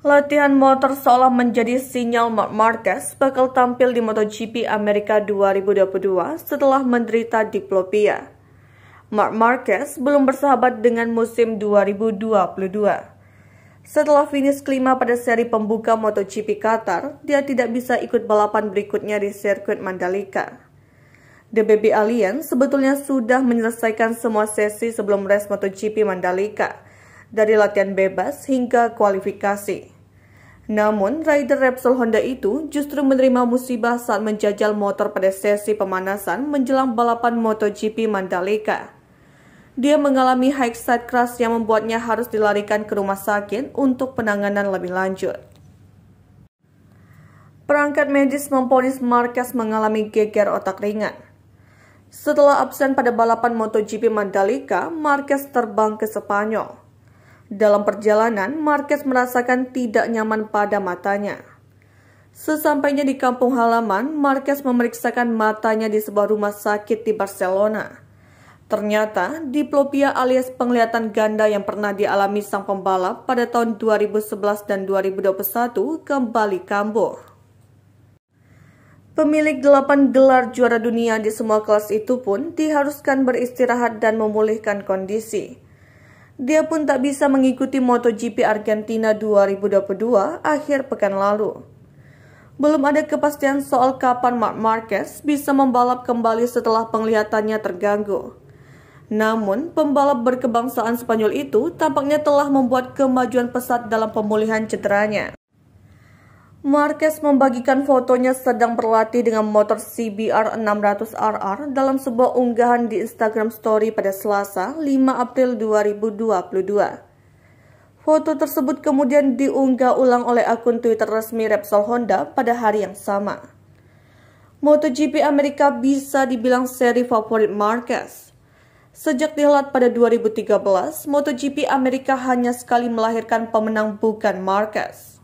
Latihan motor seolah menjadi sinyal Mark Marquez bakal tampil di MotoGP Amerika 2022 setelah menderita diplopia. Mark Marquez belum bersahabat dengan musim 2022. Setelah finish kelima pada seri pembuka MotoGP Qatar, dia tidak bisa ikut balapan berikutnya di sirkuit Mandalika. The Baby Alien sebetulnya sudah menyelesaikan semua sesi sebelum race MotoGP Mandalika – dari latihan bebas hingga kualifikasi. Namun, rider Repsol Honda itu justru menerima musibah saat menjajal motor pada sesi pemanasan menjelang balapan MotoGP Mandalika. Dia mengalami high side crash yang membuatnya harus dilarikan ke rumah sakit untuk penanganan lebih lanjut. Perangkat medis memponis Marquez mengalami geger otak ringan. Setelah absen pada balapan MotoGP Mandalika, Marquez terbang ke Spanyol. Dalam perjalanan, Marquez merasakan tidak nyaman pada matanya. Sesampainya di kampung halaman, Marquez memeriksakan matanya di sebuah rumah sakit di Barcelona. Ternyata, diplopia alias penglihatan ganda yang pernah dialami sang pembalap pada tahun 2011 dan 2021 kembali kambuh. Pemilik delapan gelar juara dunia di semua kelas itu pun diharuskan beristirahat dan memulihkan kondisi. Dia pun tak bisa mengikuti MotoGP Argentina 2022 akhir pekan lalu. Belum ada kepastian soal kapan Mark Marquez bisa membalap kembali setelah penglihatannya terganggu. Namun, pembalap berkebangsaan Spanyol itu tampaknya telah membuat kemajuan pesat dalam pemulihan cederanya. Marquez membagikan fotonya sedang berlatih dengan motor CBR 600RR dalam sebuah unggahan di Instagram Story pada Selasa 5 April 2022. Foto tersebut kemudian diunggah ulang oleh akun Twitter resmi Repsol Honda pada hari yang sama. MotoGP Amerika bisa dibilang seri favorit Marquez. Sejak dihelat pada 2013, MotoGP Amerika hanya sekali melahirkan pemenang bukan Marquez.